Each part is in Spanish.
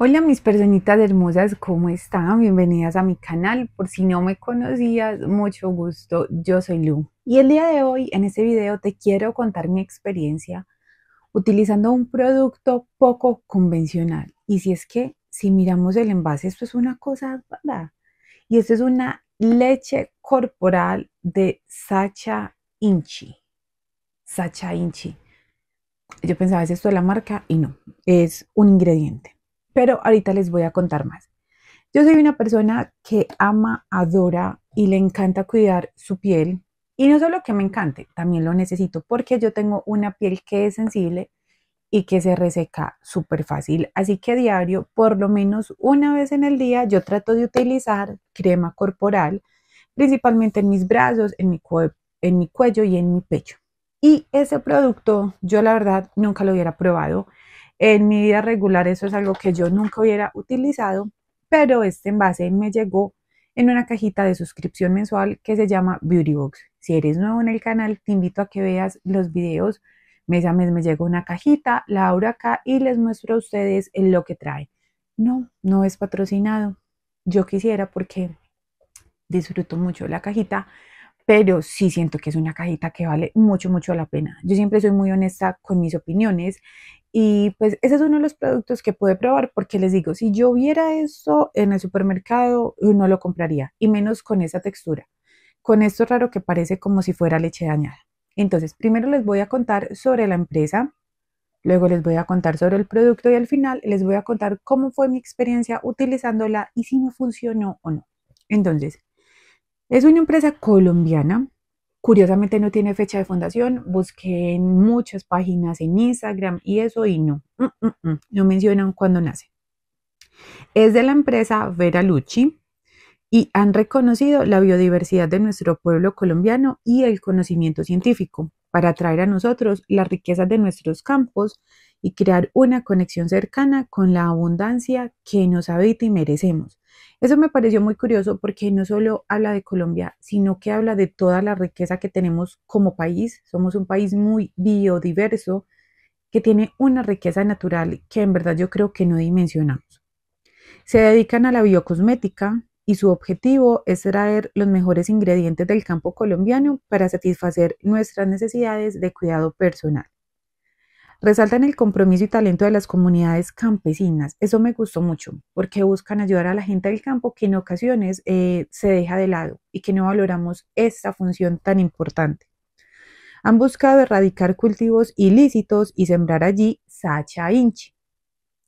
Hola mis personitas hermosas, ¿cómo están? Bienvenidas a mi canal. Por si no me conocías, mucho gusto. Yo soy Lu. Y el día de hoy, en este video, te quiero contar mi experiencia utilizando un producto poco convencional. Y si es que, si miramos el envase, esto es una cosa rara. Y esto es una leche corporal de Sacha Inchi. Sacha Inchi. Yo pensaba, ¿es esto la marca? Y no, es un ingrediente pero ahorita les voy a contar más. Yo soy una persona que ama, adora y le encanta cuidar su piel. Y no solo que me encante, también lo necesito porque yo tengo una piel que es sensible y que se reseca súper fácil. Así que a diario, por lo menos una vez en el día, yo trato de utilizar crema corporal, principalmente en mis brazos, en mi, en mi cuello y en mi pecho. Y ese producto yo la verdad nunca lo hubiera probado en mi vida regular eso es algo que yo nunca hubiera utilizado, pero este envase me llegó en una cajita de suscripción mensual que se llama Beauty Box. Si eres nuevo en el canal, te invito a que veas los videos. Mes a mes me llegó una cajita, la abro acá y les muestro a ustedes lo que trae. No, no es patrocinado. Yo quisiera porque disfruto mucho la cajita, pero sí siento que es una cajita que vale mucho, mucho la pena. Yo siempre soy muy honesta con mis opiniones y pues ese es uno de los productos que pude probar porque les digo, si yo viera eso en el supermercado, eh, no lo compraría, y menos con esa textura, con esto raro que parece como si fuera leche dañada. Entonces, primero les voy a contar sobre la empresa, luego les voy a contar sobre el producto y al final les voy a contar cómo fue mi experiencia utilizándola y si me funcionó o no. Entonces, es una empresa colombiana Curiosamente no tiene fecha de fundación, busqué en muchas páginas en Instagram y eso y no, mm, mm, mm, no mencionan cuándo nace. Es de la empresa Vera Lucci y han reconocido la biodiversidad de nuestro pueblo colombiano y el conocimiento científico para traer a nosotros las riquezas de nuestros campos y crear una conexión cercana con la abundancia que nos habita y merecemos. Eso me pareció muy curioso porque no solo habla de Colombia, sino que habla de toda la riqueza que tenemos como país. Somos un país muy biodiverso que tiene una riqueza natural que en verdad yo creo que no dimensionamos. Se dedican a la biocosmética y su objetivo es traer los mejores ingredientes del campo colombiano para satisfacer nuestras necesidades de cuidado personal. Resaltan el compromiso y talento de las comunidades campesinas. Eso me gustó mucho, porque buscan ayudar a la gente del campo que en ocasiones eh, se deja de lado y que no valoramos esta función tan importante. Han buscado erradicar cultivos ilícitos y sembrar allí sacha inchi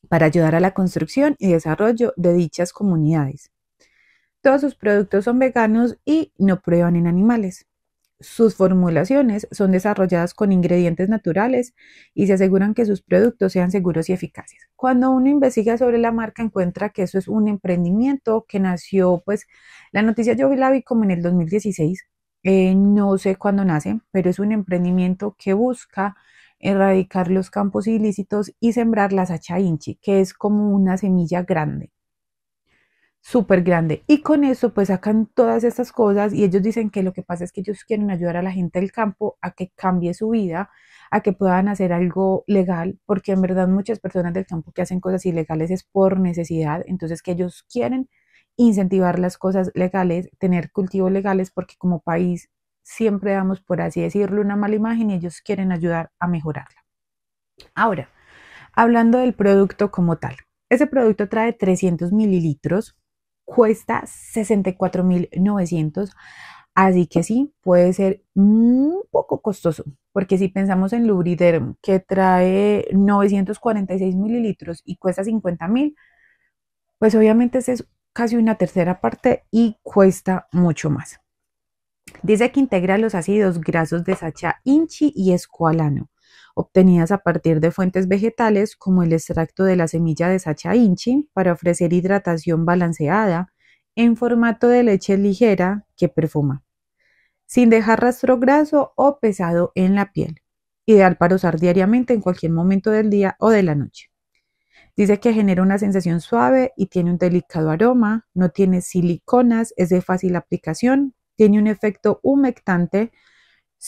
para ayudar a la construcción y desarrollo de dichas comunidades. Todos sus productos son veganos y no prueban en animales. Sus formulaciones son desarrolladas con ingredientes naturales y se aseguran que sus productos sean seguros y eficaces. Cuando uno investiga sobre la marca encuentra que eso es un emprendimiento que nació, pues la noticia yo la vi como en el 2016, eh, no sé cuándo nace, pero es un emprendimiento que busca erradicar los campos ilícitos y sembrar las sacha inchi, que es como una semilla grande súper grande. Y con eso pues sacan todas estas cosas y ellos dicen que lo que pasa es que ellos quieren ayudar a la gente del campo a que cambie su vida, a que puedan hacer algo legal, porque en verdad muchas personas del campo que hacen cosas ilegales es por necesidad, entonces que ellos quieren incentivar las cosas legales, tener cultivos legales, porque como país siempre damos, por así decirlo, una mala imagen y ellos quieren ayudar a mejorarla. Ahora, hablando del producto como tal. Ese producto trae 300 mililitros cuesta 64.900. Así que sí, puede ser un poco costoso, porque si pensamos en Lubriderm, que trae 946 mililitros y cuesta 50.000, pues obviamente ese es casi una tercera parte y cuesta mucho más. Dice que integra los ácidos grasos de sacha inchi y escualano obtenidas a partir de fuentes vegetales como el extracto de la semilla de sacha inchi para ofrecer hidratación balanceada en formato de leche ligera que perfuma, sin dejar rastro graso o pesado en la piel, ideal para usar diariamente en cualquier momento del día o de la noche. Dice que genera una sensación suave y tiene un delicado aroma, no tiene siliconas, es de fácil aplicación, tiene un efecto humectante,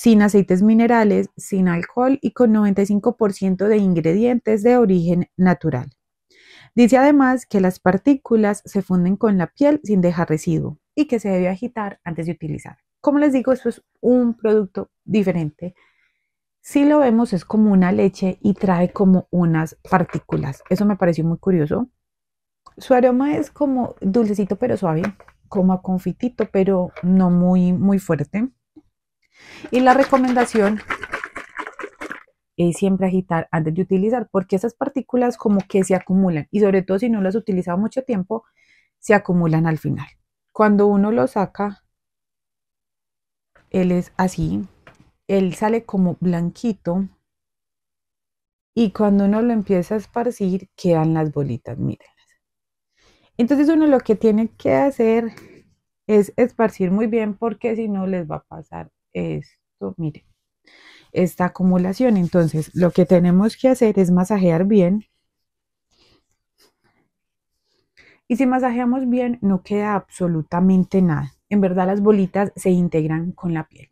sin aceites minerales, sin alcohol y con 95% de ingredientes de origen natural. Dice además que las partículas se funden con la piel sin dejar residuo y que se debe agitar antes de utilizar. Como les digo, esto es un producto diferente. Si lo vemos es como una leche y trae como unas partículas. Eso me pareció muy curioso. Su aroma es como dulcecito pero suave, como a confitito pero no muy muy fuerte. Y la recomendación es siempre agitar antes de utilizar, porque esas partículas como que se acumulan y sobre todo si no las utilizado mucho tiempo, se acumulan al final. Cuando uno lo saca, él es así, él sale como blanquito y cuando uno lo empieza a esparcir quedan las bolitas, mírenlas. Entonces uno lo que tiene que hacer es esparcir muy bien porque si no les va a pasar esto, mire, esta acumulación. Entonces, lo que tenemos que hacer es masajear bien. Y si masajeamos bien, no queda absolutamente nada. En verdad, las bolitas se integran con la piel.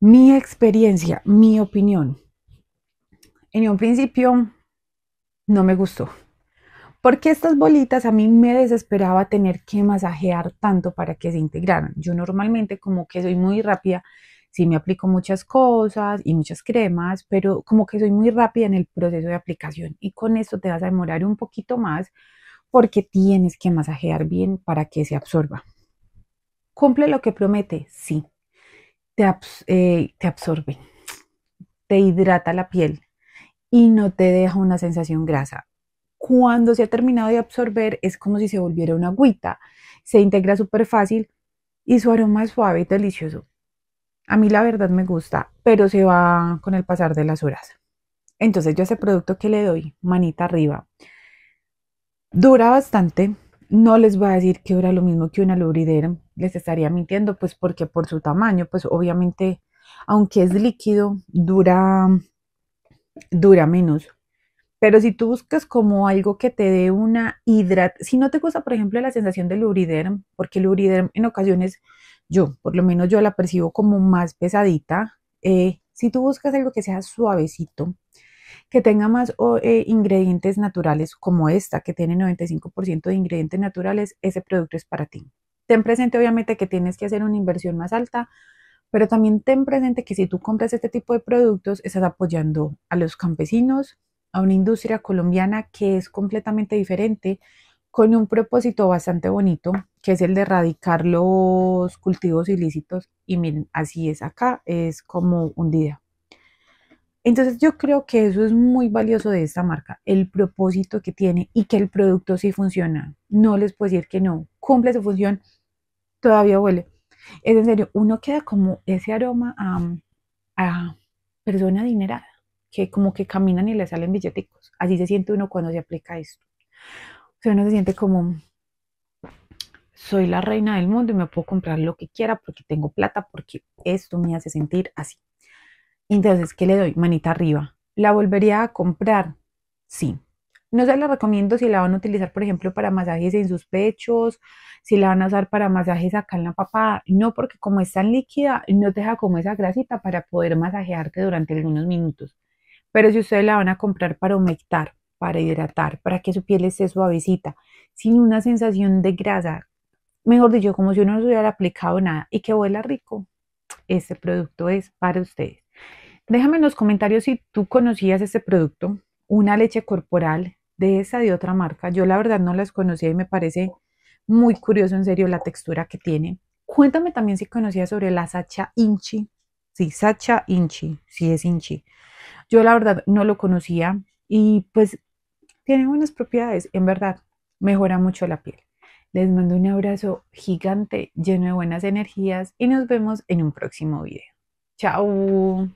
Mi experiencia, mi opinión. En un principio, no me gustó porque estas bolitas a mí me desesperaba tener que masajear tanto para que se integraran. Yo normalmente como que soy muy rápida, si me aplico muchas cosas y muchas cremas, pero como que soy muy rápida en el proceso de aplicación y con esto te vas a demorar un poquito más porque tienes que masajear bien para que se absorba. ¿Cumple lo que promete? Sí. Te, eh, te absorbe, te hidrata la piel y no te deja una sensación grasa cuando se ha terminado de absorber es como si se volviera una agüita. Se integra súper fácil y su aroma es suave y delicioso. A mí la verdad me gusta, pero se va con el pasar de las horas. Entonces yo ese producto que le doy, manita arriba, dura bastante. No les voy a decir que dura lo mismo que una lubridera. Les estaría mintiendo, pues porque por su tamaño, pues obviamente, aunque es líquido, dura, dura menos pero si tú buscas como algo que te dé una hidratación, si no te gusta, por ejemplo, la sensación del lubriderm, porque el en ocasiones yo, por lo menos yo la percibo como más pesadita, eh, si tú buscas algo que sea suavecito, que tenga más eh, ingredientes naturales como esta, que tiene 95% de ingredientes naturales, ese producto es para ti. Ten presente obviamente que tienes que hacer una inversión más alta, pero también ten presente que si tú compras este tipo de productos, estás apoyando a los campesinos, a una industria colombiana que es completamente diferente, con un propósito bastante bonito, que es el de erradicar los cultivos ilícitos. Y miren, así es acá, es como un día Entonces yo creo que eso es muy valioso de esta marca, el propósito que tiene y que el producto sí funciona. No les puedo decir que no, cumple su función, todavía huele. Es en serio, uno queda como ese aroma a, a persona adinerada que como que caminan y le salen billeticos. Así se siente uno cuando se aplica esto. O sea, uno se siente como, soy la reina del mundo y me puedo comprar lo que quiera porque tengo plata, porque esto me hace sentir así. Entonces, ¿qué le doy? Manita arriba. ¿La volvería a comprar? Sí. No se la recomiendo si la van a utilizar, por ejemplo, para masajes en sus pechos, si la van a usar para masajes acá en la papada. No, porque como es tan líquida, no deja como esa grasita para poder masajearte durante algunos minutos. Pero si ustedes la van a comprar para humectar, para hidratar, para que su piel esté suavecita, sin una sensación de grasa, mejor dicho, como si uno no hubiera aplicado nada y que huela rico, este producto es para ustedes. Déjame en los comentarios si tú conocías este producto, una leche corporal de esa de otra marca. Yo la verdad no las conocía y me parece muy curioso en serio la textura que tiene. Cuéntame también si conocías sobre la Sacha Inchi. Sí, Sacha Inchi, sí es Inchi. Yo la verdad no lo conocía y pues tiene buenas propiedades, en verdad, mejora mucho la piel. Les mando un abrazo gigante, lleno de buenas energías y nos vemos en un próximo video. Chao.